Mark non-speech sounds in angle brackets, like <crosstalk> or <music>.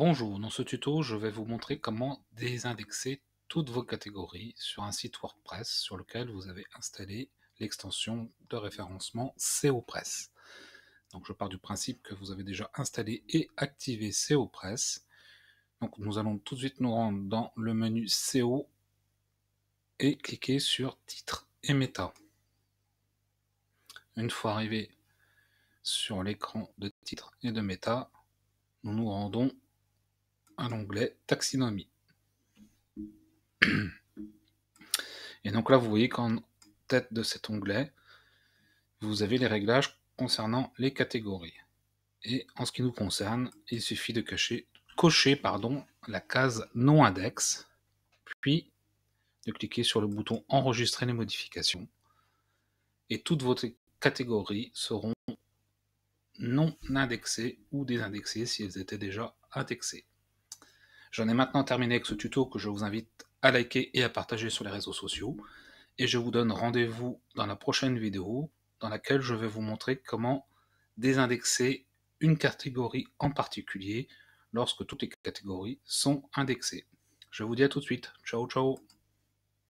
Bonjour, dans ce tuto, je vais vous montrer comment désindexer toutes vos catégories sur un site WordPress sur lequel vous avez installé l'extension de référencement COPress. Donc je pars du principe que vous avez déjà installé et activé COPress. Donc nous allons tout de suite nous rendre dans le menu seo et cliquer sur titre et méta. Une fois arrivé sur l'écran de titre et de méta, nous nous rendons l'onglet taxinomie. <clears throat> Et donc là, vous voyez qu'en tête de cet onglet, vous avez les réglages concernant les catégories. Et en ce qui nous concerne, il suffit de cocher pardon, la case non index, puis de cliquer sur le bouton enregistrer les modifications. Et toutes vos catégories seront non indexées ou désindexées si elles étaient déjà indexées. J'en ai maintenant terminé avec ce tuto que je vous invite à liker et à partager sur les réseaux sociaux. Et je vous donne rendez-vous dans la prochaine vidéo dans laquelle je vais vous montrer comment désindexer une catégorie en particulier lorsque toutes les catégories sont indexées. Je vous dis à tout de suite. Ciao, ciao